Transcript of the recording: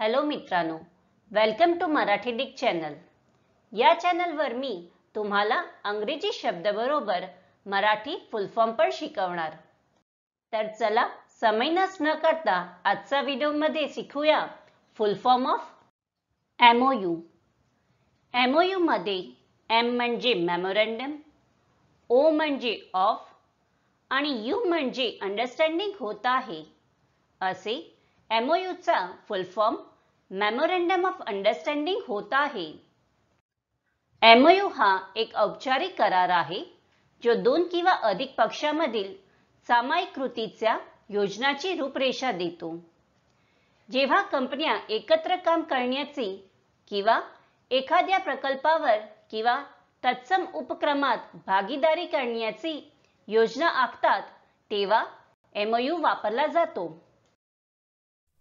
hello मित्रांनो welcome to Marathi डिक channel या चॅनलवर मी तुम्हाला अंग्रेजी बरोबर मराठी फुलफॉर्म पण शिकवणार तर चला नस न करता आजचा व्हिडिओमध्ये शिकूया full form of O U M म्हणजे मेमोरँडम ओ म्हणजे ऑफ आणि यू म्हणजे अंडरस्टँडिंग होत आहे असे एमओयूचा full form memorandum of understanding होत आहे एमओयू हा एक औपचारिक करार आहे जो दोन किंवा अधिक पक्षामधील सामायिक कृतीच्या योजनाची रूपरेषा देतो जेव्हा कंपन्या एकत्र काम करण्याची किंवा एखाद्या प्रकल्पावर किंवा तत्सम उपक्रमात भागीदारी करण्याची योजना आखतात तेव्हा एमओयू वापरला जातो